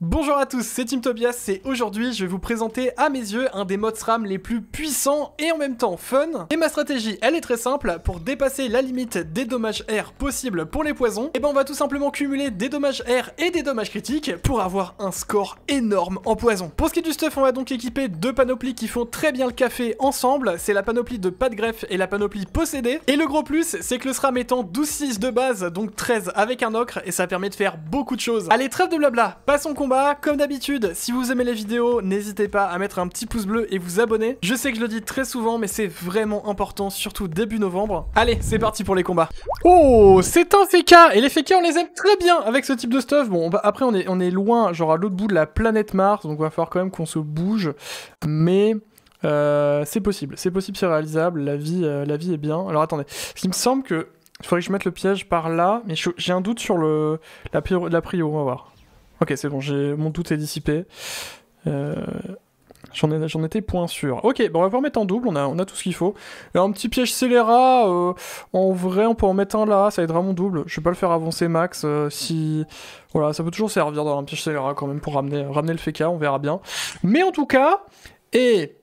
Bonjour à tous, c'est Team Tobias et aujourd'hui je vais vous présenter à mes yeux un des mods SRAM les plus puissants et en même temps fun. Et ma stratégie elle est très simple, pour dépasser la limite des dommages air possible pour les poisons, et eh ben on va tout simplement cumuler des dommages air et des dommages critiques pour avoir un score énorme en poison. Pour ce qui est du stuff, on va donc équiper deux panoplies qui font très bien le café ensemble, c'est la panoplie de pas de greffe et la panoplie possédée. Et le gros plus, c'est que le SRAM étant 12-6 de base, donc 13 avec un ocre, et ça permet de faire beaucoup de choses. Allez, trêve de blabla, passons comme d'habitude, si vous aimez les vidéos, n'hésitez pas à mettre un petit pouce bleu et vous abonner. Je sais que je le dis très souvent, mais c'est vraiment important, surtout début novembre. Allez, c'est parti pour les combats. Oh, c'est un FK Et les FK, on les aime très bien avec ce type de stuff. Bon, après, on est, loin, genre à l'autre bout de la planète Mars, donc il va falloir quand même qu'on se bouge. Mais... Euh, c'est possible, c'est possible, c'est réalisable, la vie, euh, la vie est bien. Alors attendez, il me semble que il faudrait que je mette le piège par là, mais j'ai un doute sur le, la, prior, la prio, on va voir. Ok, c'est bon, mon doute est dissipé. Euh, j'en étais point sûr. Ok, bon, on va pouvoir mettre en double, on a, on a tout ce qu'il faut. un petit piège scélérat, euh, en vrai, on peut en mettre un là, ça aidera mon double. Je vais pas le faire avancer max, euh, si... Voilà, ça peut toujours servir dans un piège scélérat quand même pour ramener, ramener le FK, on verra bien. Mais en tout cas, et...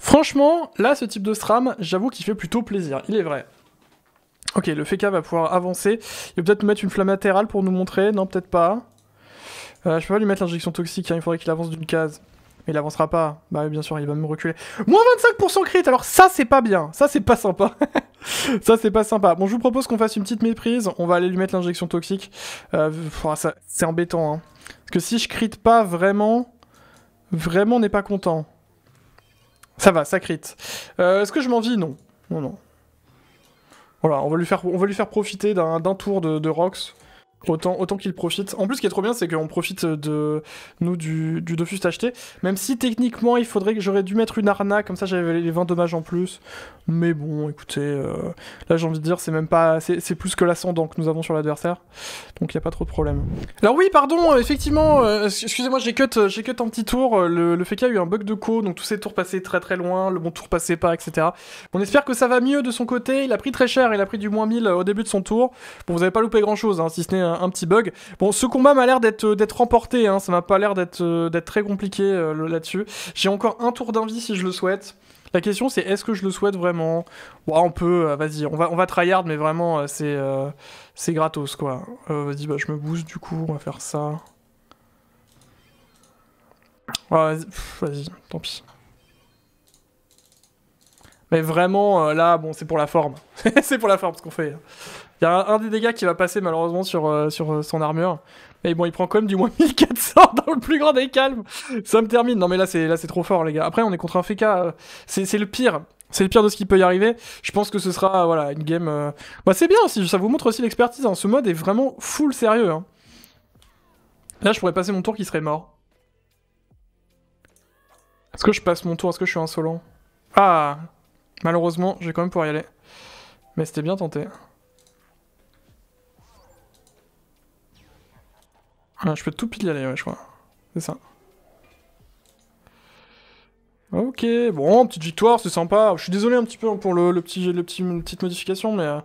Franchement, là, ce type de stram, j'avoue qu'il fait plutôt plaisir, il est vrai. Ok, le FK va pouvoir avancer. Il va peut-être nous mettre une flamme latérale pour nous montrer, non, peut-être pas. Euh, je peux pas lui mettre l'injection toxique, hein, il faudrait qu'il avance d'une case. Mais il avancera pas. Bah bien sûr, il va me reculer. Moins 25% crit, alors ça c'est pas bien. Ça c'est pas sympa. ça c'est pas sympa. Bon, je vous propose qu'on fasse une petite méprise. On va aller lui mettre l'injection toxique. Euh, c'est embêtant. Hein. Parce que si je crit pas vraiment, vraiment n'est pas content. Ça va, ça crit. Euh, est-ce que je m'envie Non. Non, non. Voilà, on va lui faire, on va lui faire profiter d'un tour de, de Rox. Autant, autant qu'il profite. En plus, ce qui est trop bien, c'est qu'on profite de nous du, du Dofus acheté. Même si techniquement, il faudrait que j'aurais dû mettre une arna, comme ça j'avais les 20 dommages en plus. Mais bon, écoutez, euh, là j'ai envie de dire, c'est même pas. C'est plus que l'ascendant que nous avons sur l'adversaire. Donc il n'y a pas trop de problème. Alors oui, pardon, euh, effectivement, euh, excusez-moi, j'ai cut, j'ai cut un petit tour. Le, le FK a eu un bug de co, donc tous ses tours passaient très très loin, le bon tour passait pas, etc. On espère que ça va mieux de son côté. Il a pris très cher, il a pris du moins 1000 au début de son tour. Bon, vous n'avez pas loupé grand chose, hein, si ce n'est un, petit bug. Bon, ce combat m'a l'air d'être euh, d'être remporté, hein. ça m'a pas l'air d'être euh, d'être très compliqué euh, là-dessus. J'ai encore un tour d'invie si je le souhaite. La question c'est est-ce que je le souhaite vraiment Ouais, on peut, vas-y, on va, on va tryhard, mais vraiment, c'est c'est gratos quoi. vas-y, bah, je me bouge du coup, on va faire ça. Ah, vas-y, tant pis. Mais vraiment, euh, là, bon, c'est pour la forme. c'est pour la forme ce qu'on fait. Il y a un des dégâts qui va passer malheureusement sur, euh, sur euh, son armure. Mais bon, il prend quand même du moins 1400 dans le plus grand des calmes. Ça me termine. Non, mais là, c'est, là, c'est trop fort, les gars. Après, on est contre un FK. C'est, le pire. C'est le pire de ce qui peut y arriver. Je pense que ce sera, voilà, une game. Bah, c'est bien aussi. Ça vous montre aussi l'expertise. Hein. Ce mode est vraiment full sérieux. Hein. Là, je pourrais passer mon tour qui serait mort. Est-ce que je passe mon tour Est-ce que je suis insolent Ah Malheureusement, j'ai quand même pouvoir y aller. Mais c'était bien tenté. Ah, je peux tout pile y aller, je crois. C'est ça. Ok, bon, petite victoire, c'est sympa. Je suis désolé un petit peu pour le, le petit, le petit, petite modification, mais euh,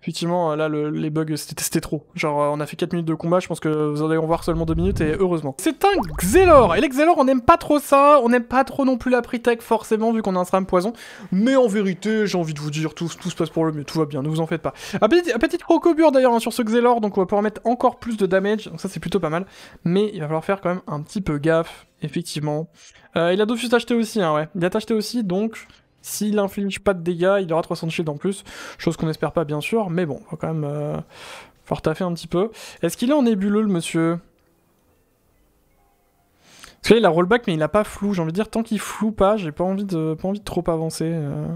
effectivement, euh, là, le, les bugs, c'était trop. Genre, euh, on a fait 4 minutes de combat, je pense que vous allez en voir seulement 2 minutes, et heureusement. C'est un Xelor Et les Xelor, on n'aime pas trop ça, on n'aime pas trop non plus la Pritech, forcément, vu qu'on a un SRAM poison. Mais en vérité, j'ai envie de vous dire, tout, tout se passe pour le mieux, tout va bien, ne vous en faites pas. Un petit, un petit d'ailleurs hein, sur ce Xelor, donc on va pouvoir mettre encore plus de damage, donc ça c'est plutôt pas mal. Mais il va falloir faire quand même un petit peu gaffe, effectivement. Euh, il a Dofus acheté aussi, hein, ouais. Il a acheté aussi, donc s'il inflige pas de dégâts, il aura 300 de en plus. Chose qu'on espère pas, bien sûr, mais bon, faut quand même euh, à taffer un petit peu. Est-ce qu'il est en ébuleux, le monsieur Parce que là, il a rollback, mais il n'a pas flou. J'ai envie de dire, tant qu'il floue pas, j'ai pas envie de pas envie de trop avancer. Je euh.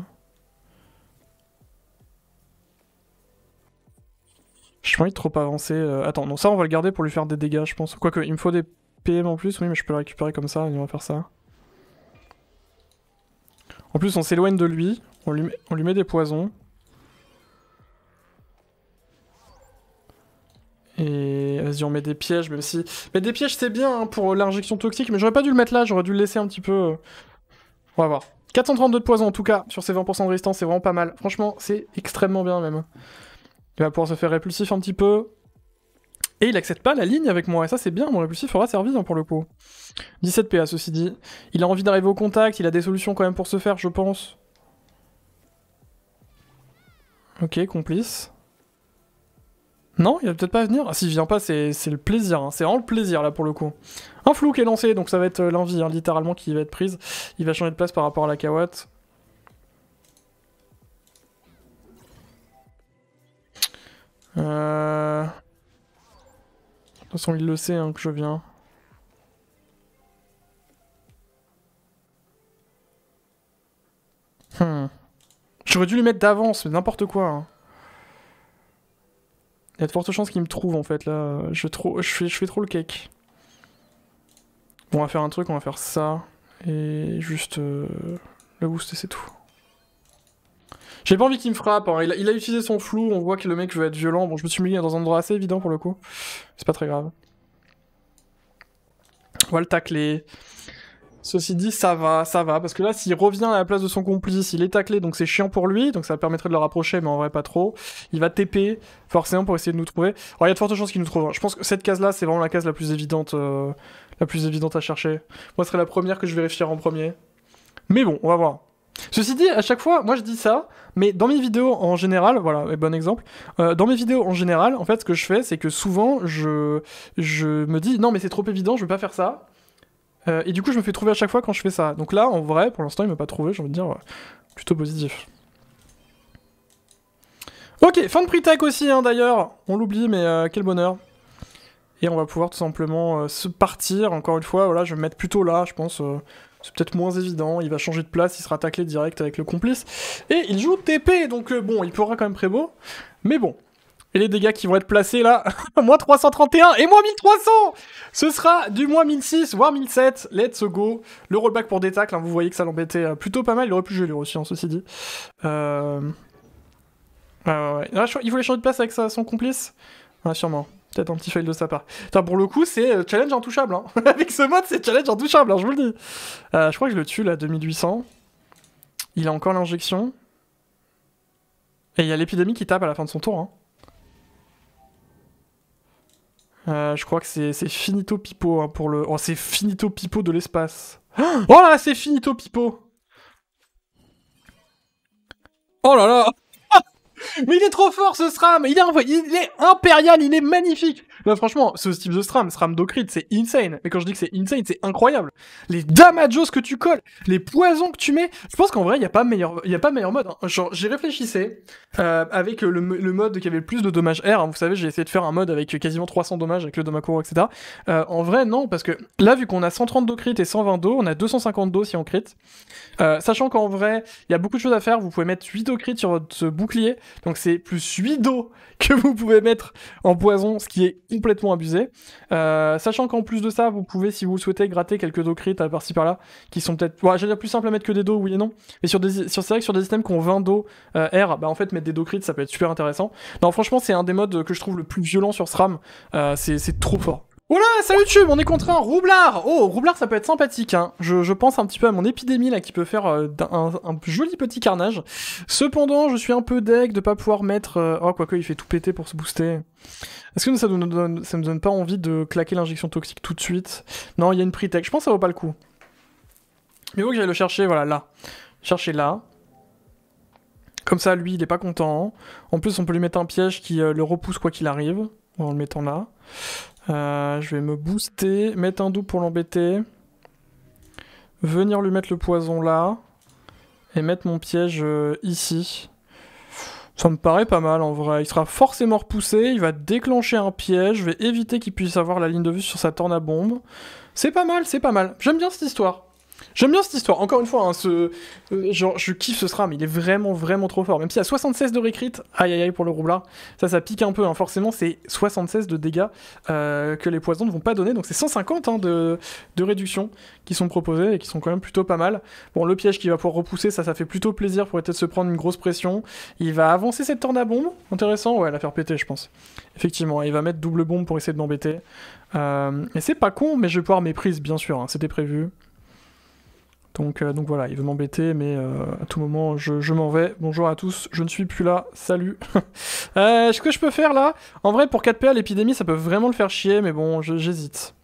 J'ai pas envie de trop avancer. Euh, attends, non, ça, on va le garder pour lui faire des dégâts, je pense. Quoique, il me faut des PM en plus, oui, mais je peux le récupérer comme ça, on va faire ça. En plus, on s'éloigne de lui, on lui, met, on lui met des poisons. Et vas-y, on met des pièges, même si... Mais des pièges, c'est bien hein, pour l'injection toxique, mais j'aurais pas dû le mettre là, j'aurais dû le laisser un petit peu... Euh. On va voir. 432 de poison, en tout cas, sur ces 20% de résistance, c'est vraiment pas mal. Franchement, c'est extrêmement bien, même. Il va pouvoir se faire répulsif un petit peu. Et il accepte pas la ligne avec moi. Et ça, c'est bien, mon répulsif aura servi hein, pour le coup. 17 PA, ceci dit. Il a envie d'arriver au contact, il a des solutions quand même pour se faire, je pense. Ok, complice. Non, il va peut-être pas venir. Ah, s'il vient pas, c'est le plaisir. Hein. C'est vraiment le plaisir, là, pour le coup. Un flou qui est lancé, donc ça va être euh, l'envie, hein, littéralement, qui va être prise. Il va changer de place par rapport à la Kawatt. Euh toute façon, il le sait hein, que je viens. Hmm. J'aurais dû lui mettre d'avance, mais n'importe quoi. Hein. Il y a de fortes chances qu'il me trouve en fait là. Je, fais... trop le cake. Bon, on va faire un truc, on va faire ça. Et juste euh, le booster, c'est tout. J'ai pas envie qu'il me frappe. Hein. Il, a, utilisé son flou. On voit que le mec veut être violent. Bon, je me suis mis dans un endroit assez évident pour le coup. C'est pas très grave. On va le tacler. Ceci dit, ça va, ça va. Parce que là, s'il revient à la place de son complice, il est taclé, donc c'est chiant pour lui. Donc ça permettrait de le rapprocher, mais en vrai, pas trop. Il va TP, forcément, pour essayer de nous trouver. il y a de fortes chances qu'il nous trouve. Hein. Je pense que cette case-là, c'est vraiment la case la plus évidente euh, la plus évidente à chercher. Moi, ce serait la première que je vérifierai en premier. Mais bon, on va voir. Ceci dit, à chaque fois, moi je dis ça, mais dans mes vidéos en général, voilà, bon exemple, euh, dans mes vidéos en général, en fait, ce que je fais, c'est que souvent, je, je me dis, non, mais c'est trop évident, je vais pas faire ça. Euh, et du coup, je me fais trouver à chaque fois quand je fais ça. Donc là, en vrai, pour l'instant, il m'a pas trouvé, j'ai envie de dire, euh, plutôt positif. Ok, fin de pre aussi, hein, d'ailleurs. On l'oublie, mais quel bonheur. Et on va pouvoir tout simplement se partir, encore une fois, voilà, je vais me mettre plutôt là, je pense c'est peut-être moins évident, il va changer de place, il sera taclé direct avec le complice, et il joue TP, donc euh, bon, il pourra quand même prébo, mais bon. Et les dégâts qui vont être placés là, moins 331 et moins 1300 Ce sera du moins 1006, voire 1007, let's go. Le rollback pour des hein, vous voyez que ça l'embêtait euh, plutôt pas mal, il aurait pu jouer lui aussi, en hein, ceci dit. Euh, ah, il voulait changer de place avec son complice Ouais, sûrement. Peut-être un petit fail de sa part. pour le coup, c'est euh, challenge intouchable. Hein. Avec ce mode, c'est challenge intouchable, hein, je vous le dis. Euh, je crois que je le tue là, 2800. Il a encore l'injection. Et il y a l'épidémie qui tape à la fin de son tour. Hein. Euh, je crois que c'est finito pipo hein, pour le. Oh, c'est finito pipo de l'espace. Oh là là, c'est finito pipo! Oh là là! Mais il est trop fort ce SRAM Il est, il est impérial, il est magnifique Non franchement, ce type de Stram SRAM Docrit, c'est insane. Mais quand je dis que c'est insane, c'est incroyable. Les damages que tu colles, les poisons que tu mets, je pense qu'en vrai, il n'y a, pas meilleur, y a pas meilleur mode. Hein. Genre, j'y réfléchissais euh, avec le, mode qui avait le plus de dommages R. Hein. Vous savez, j'ai essayé de faire un mode avec quasiment 300 dommages avec le Domakuro, etc. Euh, en vrai, non, parce que là, vu qu'on a 130 Docrit et 120 Do, on a 250 Do si on crit. Euh, sachant qu'en vrai, il y a beaucoup de choses à faire. Vous pouvez mettre 8 Docrit sur votre bouclier. Donc c'est plus 8 d'eau que vous pouvez mettre en poison, ce qui est complètement abusé. Euh, sachant qu'en plus de ça, vous pouvez, si vous souhaitez, gratter quelques dos crit euh, par-ci par-là, qui sont peut-être... Ouais, j'allais dire plus simple à mettre que des dos, oui et non. Mais sur, des... c'est vrai que sur des systèmes qui ont 20 dos euh, R, bah en fait, mettre des dos ça peut être super intéressant. Non, franchement, c'est un des modes que je trouve le plus violent sur SRAM. Euh, c'est trop fort. Oula salut YouTube on est contre un roublard Oh, roublard ça peut être sympathique, hein. Je, pense un petit peu à mon épidémie là qui peut faire euh, un, joli petit carnage. Cependant, je suis un peu deg de pas pouvoir mettre... Euh, oh, quoique il fait tout péter pour se booster. Est-ce que ça nous donne, nous donne pas envie de claquer l'injection toxique tout de suite Non, il y a une pre je pense que ça vaut pas le coup. Mais vous que j'aille le chercher, voilà, là. Chercher là. Comme ça, lui, il est pas content. En plus, on peut lui mettre un piège qui euh, le repousse quoi qu'il arrive, en le mettant là. Euh, je vais me booster, mettre un doux pour l'embêter. Venir lui mettre le poison là. Et mettre mon piège euh, ici. Ça me paraît pas mal en vrai. Il sera forcément repoussé, il va déclencher un piège, je vais éviter qu'il puisse avoir la ligne de vue sur sa torne à bombe. C'est pas mal, c'est pas mal. J'aime bien cette histoire. J'aime bien cette histoire. Encore une fois, hein, ce... Euh, genre, je kiffe ce mais Il est vraiment, vraiment trop fort. Même s'il y a 76 de récrit, aïe aïe aïe pour le roublard. Ça, ça pique un peu. Hein. Forcément, c'est 76 de dégâts euh, que les poisons ne vont pas donner. Donc, c'est 150 hein, de... de réduction qui sont proposés et qui sont quand même plutôt pas mal. Bon, le piège qui va pouvoir repousser, ça, ça fait plutôt plaisir pour peut-être se prendre une grosse pression. Il va avancer cette torne à bombe. Intéressant. Ouais, la faire péter, je pense. Effectivement. il va mettre double bombe pour essayer de m'embêter. Euh... et c'est pas con, mais je vais pouvoir méprise, bien sûr. C'était prévu. Euh, donc, voilà, il veut m'embêter, mais euh, à tout moment, je, m'en vais. Bonjour à tous, je ne suis plus là, salut. euh, ce que je peux faire là, en vrai, pour 4PA, l'épidémie, ça peut vraiment le faire chier, mais bon, j'hésite.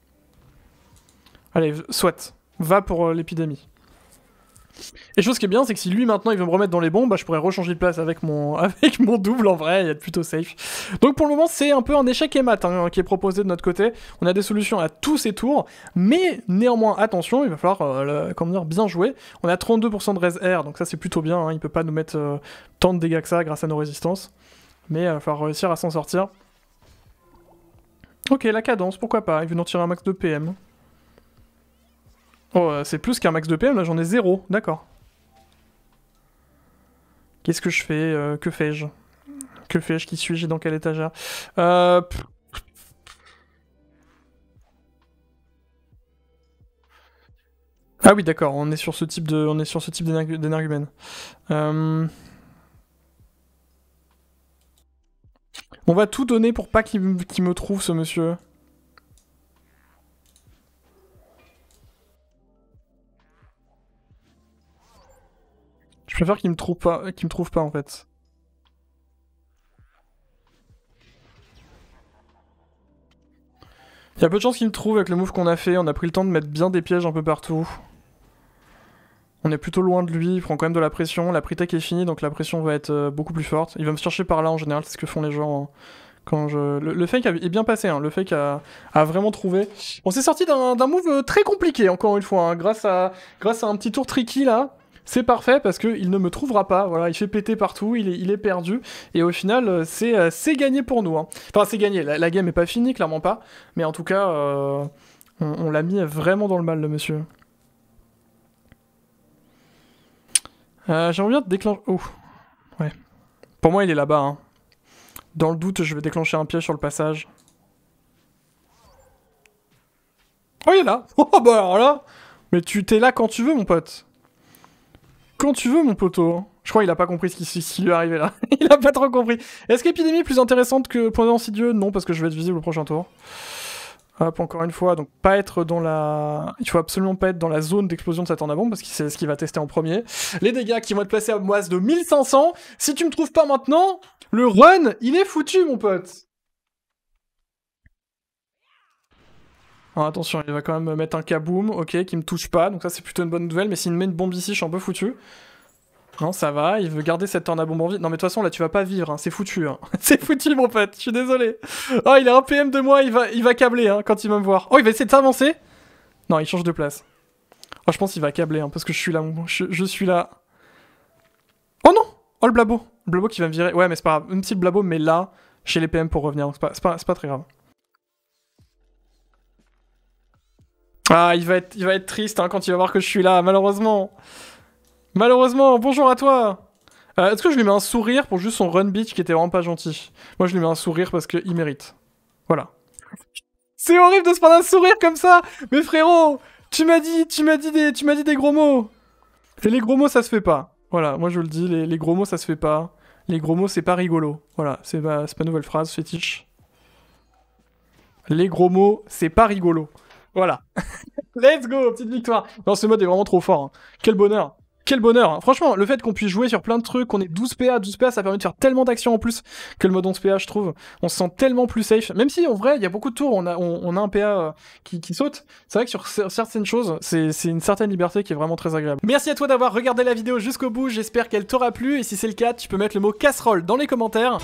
Allez, soit, va pour euh, l'épidémie. Et chose qui est bien, c'est que si lui maintenant il veut me remettre dans les bombes, bah, je pourrais rechanger de place avec mon, avec mon double en vrai et être plutôt safe. Donc pour le moment, c'est un peu un échec et mat hein, qui est proposé de notre côté. On a des solutions à tous ces tours, mais néanmoins, attention, il va falloir euh, bien jouer. On a 32% de res air, donc ça c'est plutôt bien. Hein. il peut pas nous mettre euh, tant de dégâts que ça grâce à nos résistances. Mais euh, il va falloir réussir à s'en sortir. Ok, la cadence, pourquoi pas, il veut nous tirer un max de PM. Oh, euh, c'est plus qu'un max de PM, là j'en ai zéro, d'accord. Qu'est-ce que je fais euh, Que fais-je Que fais-je Qui suis-je Dans quel étagère euh, Ah oui, d'accord, on est sur ce type de, on d'énergumène. On va tout donner pour pas qu'il me trouve, ce monsieur. préfère qu'il me trouve pas, qu'il me trouve pas en fait. Il y a peu de chances qu'il me trouve avec le move qu'on a fait, on a pris le temps de mettre bien des pièges un peu partout. On est plutôt loin de lui, il prend quand même de la pression, la pre est finie donc la pression va être euh, beaucoup plus forte. Il va me chercher par là en général, c'est ce que font les gens. Hein, quand je... le, fake est bien passé, hein. le fake a, a vraiment trouvé. On s'est sorti d'un move euh, très compliqué encore une fois, hein, grâce, à, grâce à un petit tour tricky là c'est parfait parce qu'il ne me trouvera pas. Voilà, il fait péter partout, il est, perdu. Et au final, euh, euh, c'est, gagné pour nous. Hein. Enfin, c'est gagné. La, game n'est pas finie, clairement pas. Mais en tout cas, euh, on, l'a mis vraiment dans le mal, le monsieur. J'ai envie de déclencher. Oh, ouais. Pour moi, il est là-bas. Hein. Dans le doute, je vais déclencher un piège sur le passage. Oh, il est là Oh, bah alors là Mais tu t'es là quand tu veux, mon pote quand tu veux, mon poteau. Je crois qu'il a pas compris ce qui, lui est arrivé là. il a pas trop compris. Est-ce qu'épidémie est plus intéressante que Pendant Sidieux Non, parce que je vais être visible au prochain tour. Hop, encore une fois, donc pas être dans la... Il faut absolument pas être dans la zone d'explosion de cette bombe parce que c'est ce qu'il va tester en premier. Les dégâts qui vont être placés à moise de 1500. Si tu me trouves pas maintenant, le run, il est foutu, mon pote Hein, attention, il va quand même mettre un kaboom, ok, qui me touche pas, donc ça c'est plutôt une bonne nouvelle, mais s'il me met une bombe ici, je suis un peu foutu. Non, ça va, il veut garder cette torne à bombe en vie. Non, mais de toute façon, là, tu vas pas vivre, hein, c'est foutu. Hein. c'est foutu, mon pote, je suis désolé. Oh, il a un PM de moi, il va, il va câbler quand il va me voir. Oh, il va essayer de s'avancer Non, il change de place. Oh, je pense qu'il va câbler, parce que je suis là, je, suis là. Oh non Oh, le blabo Le blabo qui va me virer. Ouais, mais c'est pas grave, une petite blabo, mais là, chez les PM pour revenir, donc c'est pas très grave. Ah, il va être, il va être triste hein, quand il va voir que je suis là, malheureusement. Malheureusement, bonjour à toi. Euh, est-ce que je lui mets un sourire pour juste son run bitch qui était vraiment pas gentil Moi, je lui mets un sourire parce qu'il mérite. Voilà. C'est horrible de se prendre un sourire comme ça Mais frérot, tu m'as dit, tu m'as dit des, tu m'as dit des gros mots. Et les gros mots, ça se fait pas. Voilà, moi je le dis, les, gros mots, ça se fait pas. Les gros mots, c'est pas rigolo. Voilà, c'est ma pas nouvelle phrase, fétiche. Les gros mots, c'est pas rigolo. Voilà. Let's go, petite victoire. Non, ce mode est vraiment trop fort. Hein. Quel bonheur. Quel bonheur. Franchement, le fait qu'on puisse jouer sur plein de trucs, qu'on ait 12 PA, 12 PA, ça permet de faire tellement d'actions en plus que le mode 11 PA, je trouve. On se sent tellement plus safe. Même si, en vrai, il y a beaucoup de tours, on a, on, a un PA euh, qui, qui, saute. C'est vrai que sur certaines choses, c'est une certaine liberté qui est vraiment très agréable. Merci à toi d'avoir regardé la vidéo jusqu'au bout. J'espère qu'elle t'aura plu. Et si c'est le cas, tu peux mettre le mot casserole dans les commentaires.